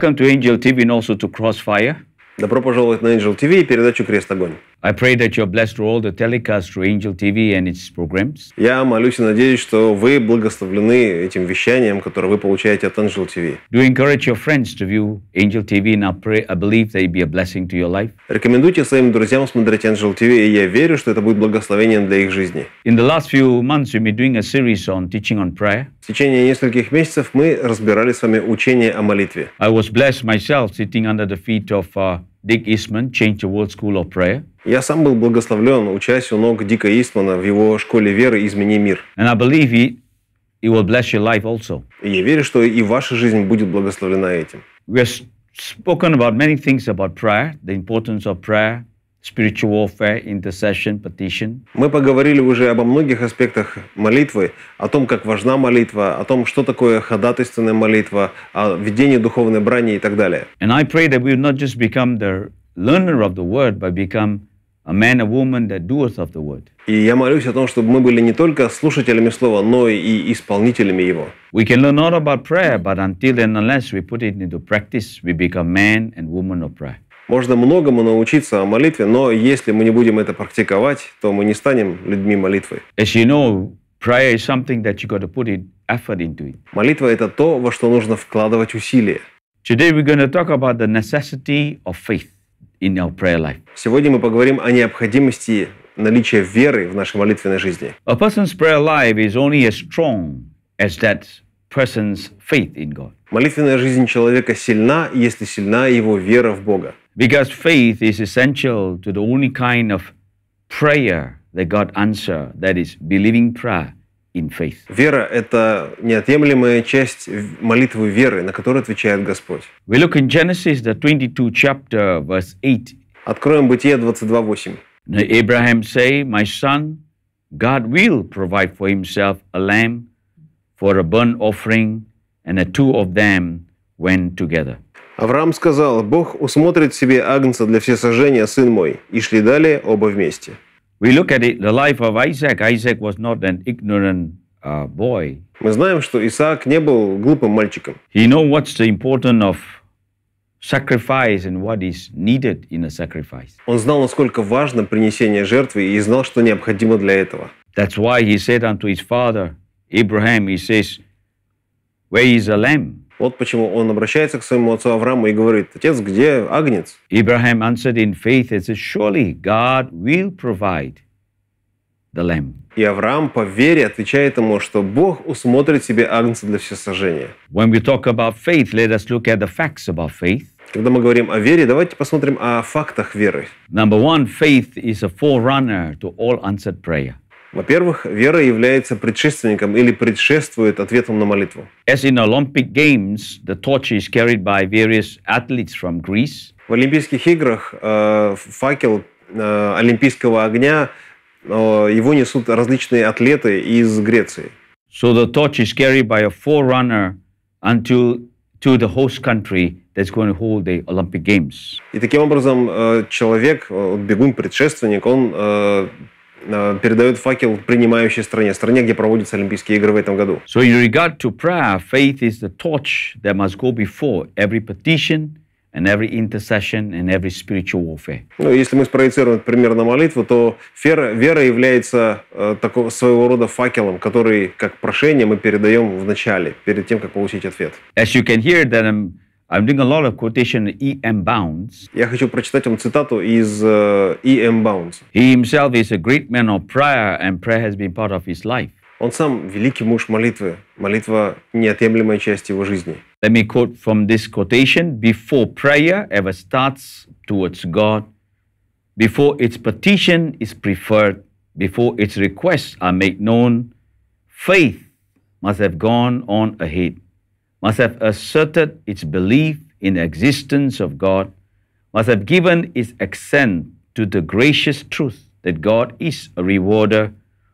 Welcome to Angel TV and also to Crossfire. Добро пожаловать на Angel TV и передачу «Крест огонь». I pray that you're blessed through all the telecast through Angel TV and its programs. Я молюсь и надеюсь, что вы благословлены этим вещанием, которое вы получаете от Angel TV. Do encourage your friends to view Angel TV and I pray, I believe they be a blessing to your life. Рекомендуйте своим друзьям смотреть Angel TV, и я верю, что это будет благословением для их жизни. In the last few months we've been doing a series on teaching on prayer. В течение нескольких месяцев мы разбирали с вами учение о молитве. I was blessed myself sitting under the feet of uh, Dick Eastman changed the world school of prayer. Я сам был благословлен, учась у ног Дика Истмана в его школе веры «Измени мир». And I believe he, he will bless your life also. И я верю, что и ваша жизнь будет благословлена этим. We have spoken about many things about prayer, the importance of prayer, spiritual warfare, intercession, petition. Мы поговорили уже обо многих аспектах молитвы, о том, как важна молитва, о том, что такое ходатайственная молитва, о ведении духовной брани и так далее. And I pray that we will not just become the learner of the word, but become a man, a woman that doeth of the word. И я молюсь о том, чтобы мы были не только слушателями слова, но и исполнителями его. We can learn all about prayer, but until and unless we put it into practice, we become man and woman of prayer. Можно многому научиться о молитве, но если мы не будем это практиковать, то мы не станем людьми молитвы. As you know, Молитва это то, во что нужно вкладывать усилия. Сегодня мы поговорим о необходимости наличия веры в нашей молитвенной жизни. Молитвенная жизнь человека сильна, если сильна его вера в Бога. Because faith is essential to the only kind of prayer that God answers, that is believing prayer. In faith. Вера – это неотъемлемая часть молитвы веры, на которую отвечает Господь. We look in Genesis, the 22 chapter, verse 8. Откроем Бытие 22.8. Abraham say, My son, God will provide for himself a lamb for a burnt offering, and the two of them went together. Авраам сказал, «Бог усмотрит себе агнца для всесожжения, сын мой». И шли далее оба вместе. Uh, Мы знаем, что Исаак не был глупым мальчиком. He know what's the importance of sacrifice and what is needed in a sacrifice. Он знал, насколько важно принесение жертвы и знал, что необходимо для этого. That's why he said unto his father, Abraham, he says, Where is a lamb? Вот почему он обращается к своему отцу Аврааму и говорит, отец, где агнец? Abraham answered in faith and said, surely God will provide the lamb. И Авраам по вере отвечает ему, что Бог усмотрит себе агнца для всесожжения. When we talk about faith, let us look at the facts about faith. Когда мы говорим о вере, давайте посмотрим о фактах веры. Number one, faith is a forerunner to all answered prayer. Во-первых, вера является предшественником или предшествует ответом на молитву. As in Olympic Games, the torch is carried by various athletes from Greece. В Олимпийских играх э, факел э, олимпийского огня э, его несут различные атлеты из Греции. So the torch is carried by a forerunner until to the host country that's going to hold the Olympic Games. И таким образом э, человек, э, бегун предшественник, он э, Э, передает факел принимающей стране, стране, где проводятся Олимпийские игры в этом году. So in regard to prayer, faith is the torch that must go before every petition, and every intercession and every spiritual warfare. Ну, если мы спроецируем, например, на молитву, то вера, вера является э, такого, своего рода факелом, который, как прошение, мы передаем в начале, перед тем, как получить ответ. As you can hear, that I'm um, I'm doing a lot of quotation E.M. Bounds. Я хочу прочитать вам цитату из э, E.M. Bounds. He himself is a great man of prayer, and prayer has been part of his life. Он сам великий муж молитвы. Молитва – неотъемлемая часть его жизни. Let me quote from this quotation. Before prayer ever starts towards God, before its petition is preferred, before its requests are made known, faith must have gone on ahead must have asserted its belief in the existence of God, must have given its assent to the gracious truth that God is a rewarder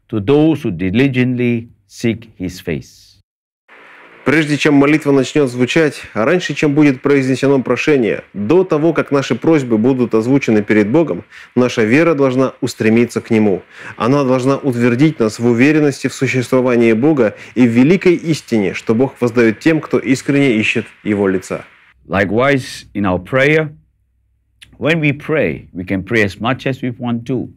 to those who diligently seek his face. Прежде чем молитва начнет звучать, а раньше, чем будет произнесено прошение, до того, как наши просьбы будут озвучены перед Богом, наша вера должна устремиться к Нему. Она должна утвердить нас в уверенности в существовании Бога и в великой истине, что Бог воздает тем, кто искренне ищет Его лица. Likewise, in our prayer, when we pray, we can pray as much as we want to,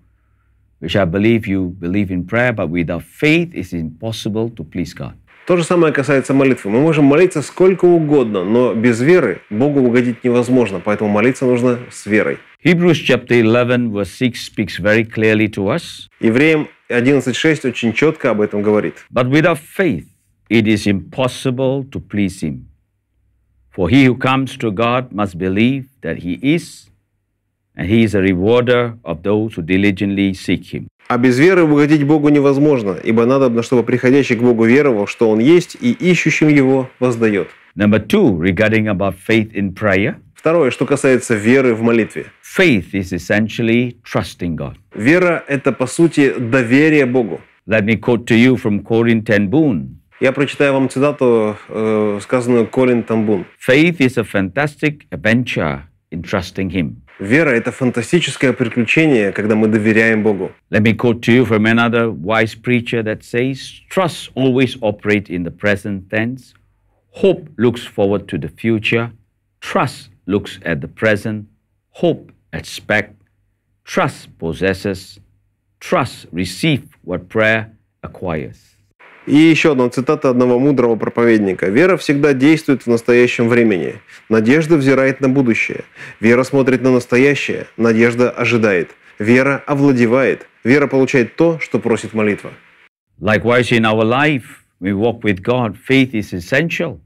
which I believe you believe in prayer, but without faith, it's impossible to please God. То же самое касается молитвы. Мы можем молиться сколько угодно, но без веры Богу угодить невозможно, поэтому молиться нужно с верой. Hebrews chapter 11 verse 6 speaks very clearly to us. Евреям 11:6 очень четко об этом говорит. But without faith it is impossible to please him. For he who comes to God must believe that he is and he is a rewarder of those who diligently seek him. А без веры угодить Богу невозможно, ибо надо, чтобы приходящий к Богу веровал, что Он есть, и ищущим Его воздает. Number two, regarding about faith in prayer. Второе, что касается веры в молитве. Faith is essentially trusting God. Вера – это, по сути, доверие Богу. Let me quote to you from Corin Ten Boon. Я прочитаю вам цитату, э, сказанную Корин Тамбун. Faith is a fantastic adventure in trusting Him. Вера — это фантастическое приключение, когда мы доверяем Богу. Let me quote to you from another wise preacher that says, Trust always operates in the present tense. Hope looks forward to the future. Trust looks at the present. Hope expects. Trust possesses. Trust receives what prayer acquires. И еще одна цитата одного мудрого проповедника. «Вера всегда действует в настоящем времени. Надежда взирает на будущее. Вера смотрит на настоящее. Надежда ожидает. Вера овладевает. Вера получает то, что просит молитва». Likewise in our life, we walk with God. Faith is essential.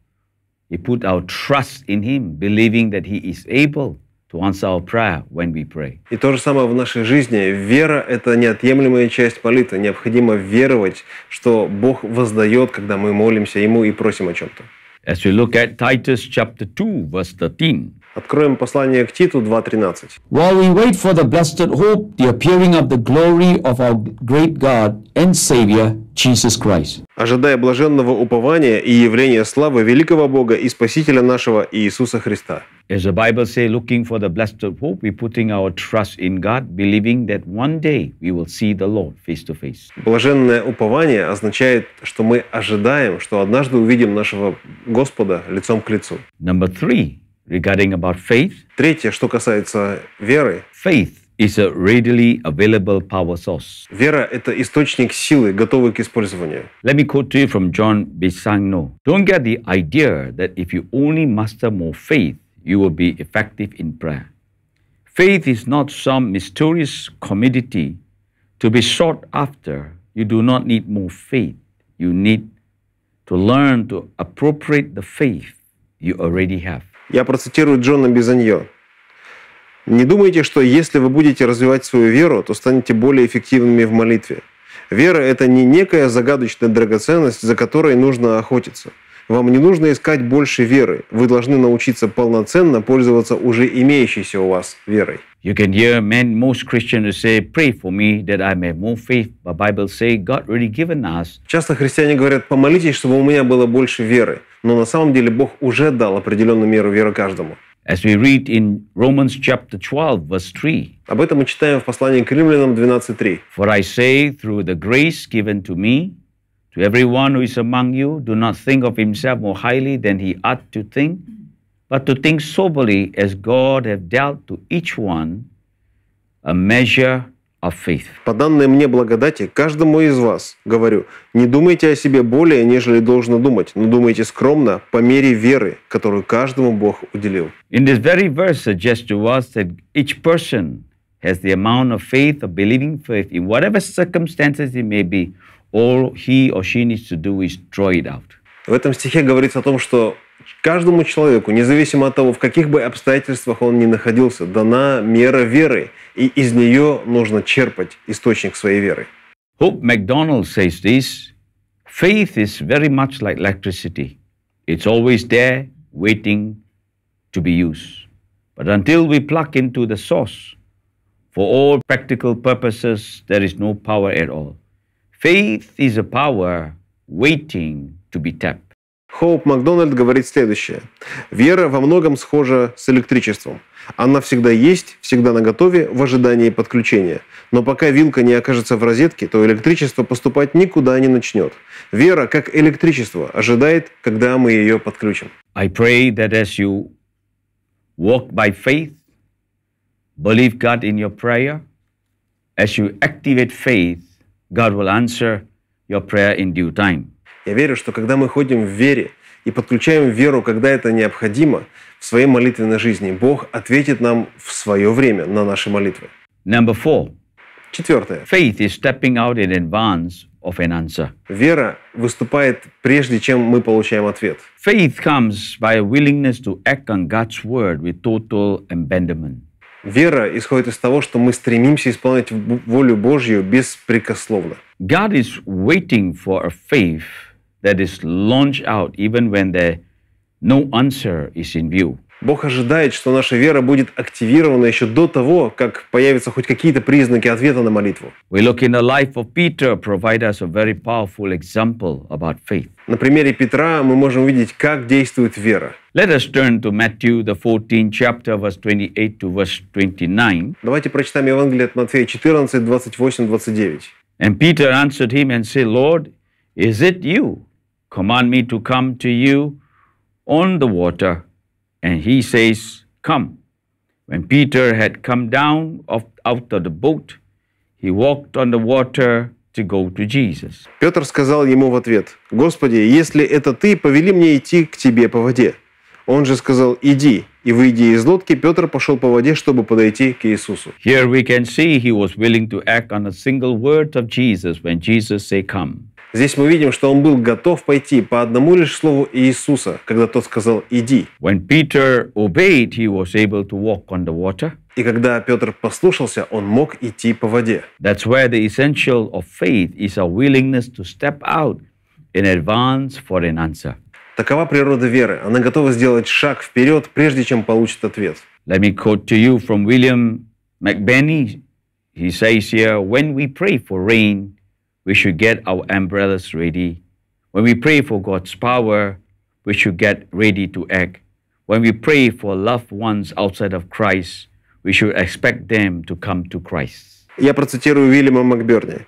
We put our trust in Him, believing that He is able to answer our prayer when we pray. И то же самое в нашей жизни. Вера – это неотъемлемая часть молитвы. Необходимо веровать, что Бог воздает, когда мы молимся Ему и просим о чем-то. As we look at Titus chapter 2, verse 13. Откроем послание к Титу 2.13. While we wait for the blessed hope, the appearing of the glory of our great God and Savior, Jesus Christ. Ожидая блаженного упования и явления славы великого Бога и Спасителя нашего Иисуса Христа. As the Bible say, looking for the blessed hope, we putting our trust in God, believing that one day we will see the Lord face to face. Блаженное упование означает, что мы ожидаем, что однажды увидим нашего Господа лицом к лицу. Number three, regarding about faith. Третье, что касается веры. Faith is a readily available power source. Вера – это источник силы, готовый к использованию. Let me quote to you from John Bisangno. Don't get the idea that if you only master more faith, you will be effective in prayer. Faith is not some mysterious commodity to be sought after. You do not need more faith. You need to learn to appropriate the faith you already have. Я процитирую Джона Бизаньо. Не думайте, что если вы будете развивать свою веру, то станете более эффективными в молитве. Вера – это не некая загадочная драгоценность, за которой нужно охотиться. Вам не нужно искать больше веры. Вы должны научиться полноценно пользоваться уже имеющейся у вас верой. You can hear men, most Christians say, pray for me that I may have more faith. But Bible say, God really given us. Часто христиане говорят, помолитесь, чтобы у меня было больше веры. Но на самом деле Бог уже дал определенную меру веры каждому. As we read in Romans chapter 12, verse 3. Об этом мы читаем в послании к Римлянам 12:3. For I say, through the grace given to me, to everyone who is among you, do not think of himself more highly than he ought to think, but to think soberly as God hath dealt to each one a measure По данной мне благодати каждому из вас говорю, не думайте о себе более, нежели должно думать, но думайте скромно по мере веры, которую каждому Бог уделил. In this very verse suggests to us that each person has the amount of faith, of believing faith, in whatever circumstances it may be, all he or she needs to do is draw it out. В этом стихе говорится о том, что каждому человеку, независимо от того, в каких бы обстоятельствах он ни находился, дана мера веры, и из нее нужно черпать источник своей веры. Hope MacDonald says this, faith is very much like electricity. It's always there, waiting to be used. But until we plug into the source, for all practical purposes, there is no power at all. Faith is a power waiting to be tapped. Хоуп Макдональд говорит следующее. «Вера во многом схожа с электричеством. Она всегда есть, всегда на готове в ожидании подключения. Но пока вилка не окажется в розетке, то электричество поступать никуда не начнет. Вера, как электричество, ожидает, когда мы ее подключим». I pray that as you walk by faith, believe God in your prayer, as you activate faith, God will answer your prayer in due time. Я верю, что когда мы ходим в вере и подключаем веру, когда это необходимо, в своей молитвенной жизни Бог ответит нам в свое время на наши молитвы. Number four. Четвертое. Faith is stepping out in advance of an answer. Вера выступает прежде, чем мы получаем ответ. Faith comes by a willingness to act on God's word with total abandonment. Вера исходит из того, что мы стремимся исполнять волю Божью беспрекословно. God is waiting for a faith that is launched out even when there no answer is in view. Бог ожидает, что наша вера будет активирована еще до того, как появятся хоть какие-то признаки ответа на молитву. На примере Петра мы можем увидеть, как действует вера. Let us turn Давайте прочитаем Евангелие от Матфея 14, 28, 29. And Peter answered him and said, Lord, is it you? Command me to come to you on the water. And he says, Come. When Peter had come down of, out of the boat, he walked on the water to go to Jesus. Петр сказал ему в ответ, «Господи, если это ты, повели мне идти к тебе по воде». Он же сказал, «Иди». И, выйдя из лодки, Петр пошел по воде, чтобы подойти к Иисусу. Here we can see he was willing to act on a single word of Jesus when Jesus say, «Come». Здесь мы видим, что он был готов пойти по одному лишь слову Иисуса, когда тот сказал «иди». When Peter obeyed, he was able to walk on the water. И когда Петр послушался, он мог идти по воде. That's where the essential of faith is a willingness to step out in advance for an answer. Такова природа веры. Она готова сделать шаг вперед, прежде чем получит ответ. Let me quote to you from William McBenney. He says here, when we pray for rain, we should get our umbrellas ready. When we pray for God's power, we should get ready to act. When we pray for loved ones outside of Christ, we should expect them to come to Christ. Я процитирую Вильяма Макберни.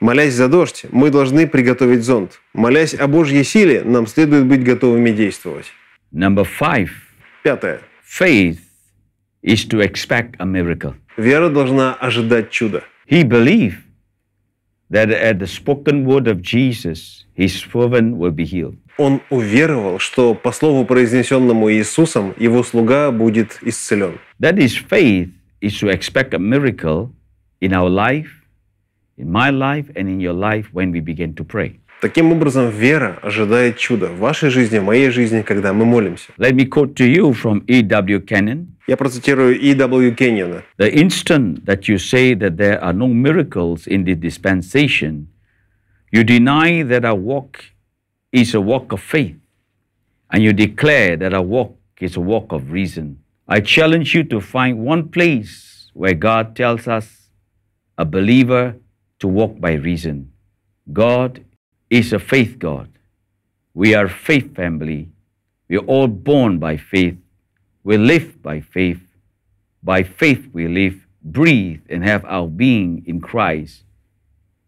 Молясь за дождь, мы должны приготовить зонт. Молясь о Божьей силе, нам следует быть готовыми действовать. Number five. Пятое. Faith is to expect a miracle. Вера должна ожидать чуда. He believed that at er the spoken word of Jesus, his servant will be healed. Он уверовал, что по слову, произнесенному Иисусом, его слуга будет исцелен. That is faith is to expect a miracle in our life, in my life and in your life when we begin to pray. Таким образом, вера ожидает чуда в вашей жизни, в моей жизни, когда мы молимся. Let me quote to you from E. W. Я процитирую E. W. Kenyon. The instant that you say that there are no miracles in the dispensation, you deny that a walk is a walk of faith, and you declare that a walk is a walk of reason. I challenge you to find one place where God tells us, a believer, to walk by reason. God is a faith God. We are faith family. We are all born by faith. We live by faith. By faith we live, breathe, and have our being in Christ.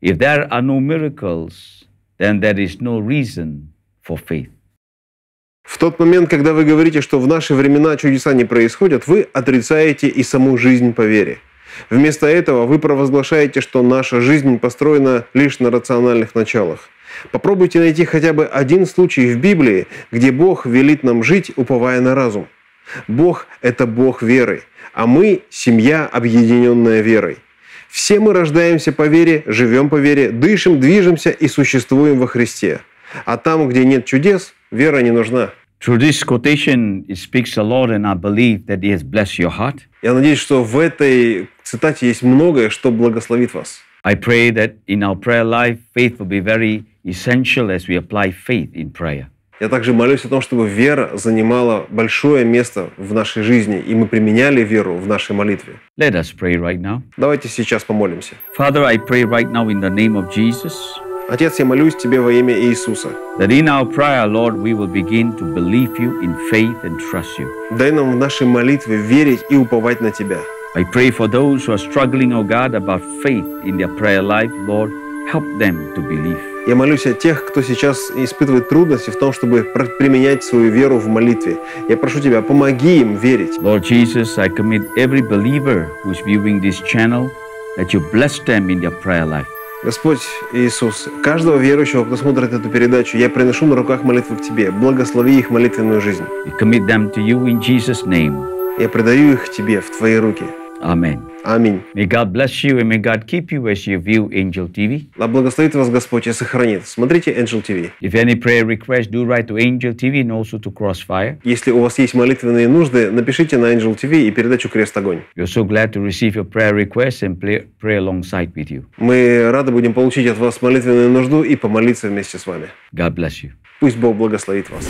If there are no miracles, then there is no reason for faith. В тот момент, когда вы говорите, что в наши времена чудеса не происходят, вы отрицаете и саму жизнь по вере. Вместо этого вы провозглашаете, что наша жизнь построена лишь на рациональных началах – Попробуйте найти хотя бы один случай в Библии, где Бог велит нам жить, уповая на разум. Бог – это Бог веры, а мы – семья, объединенная верой. Все мы рождаемся по вере, живем по вере, дышим, движемся и существуем во Христе. А там, где нет чудес, вера не нужна. Through this quotation, speaks a lot, and I believe that it has blessed your heart. Я надеюсь, что в этой цитате есть многое, что благословит вас. I pray that in our prayer life, faith will be very essential as we apply faith in prayer. Я также молюсь о том, чтобы вера занимала большое место в нашей жизни, и мы применяли веру в нашей молитве. Let us pray right now. Давайте сейчас помолимся. Father, I pray right now in the name of Jesus. Отец, я молюсь Тебе во имя Иисуса. That in our prayer, Lord, we will begin to believe You in faith and trust You. Дай нам в нашей молитве верить и уповать на Тебя. I pray for those who are struggling, O oh God, about faith in their prayer life, Lord, help them to believe. Я молюсь о тех, кто сейчас испытывает трудности в том, чтобы применять свою веру в молитве. Я прошу Тебя, помоги им верить. Lord Jesus, I commit every believer who's viewing this channel, that you bless them in their prayer life. Господь Иисус, каждого верующего, кто смотрит эту передачу, я приношу на руках молитву к Тебе. Благослови их молитвенную жизнь. Я предаю их Тебе в Твои руки. Аминь. Аминь. May God bless you and may God keep you as you view Angel TV. Да благословит вас Господь и сохранит. Смотрите Angel TV. If any prayer request, do write to Angel TV and also to Crossfire. Если у вас есть молитвенные нужды, напишите на Angel TV и передачу Крест огонь. We're so glad to receive your prayer requests and pray, pray alongside with you. Мы рады будем получить от вас молитвенную нужду и помолиться вместе с вами. God bless you. Пусть Бог благословит вас.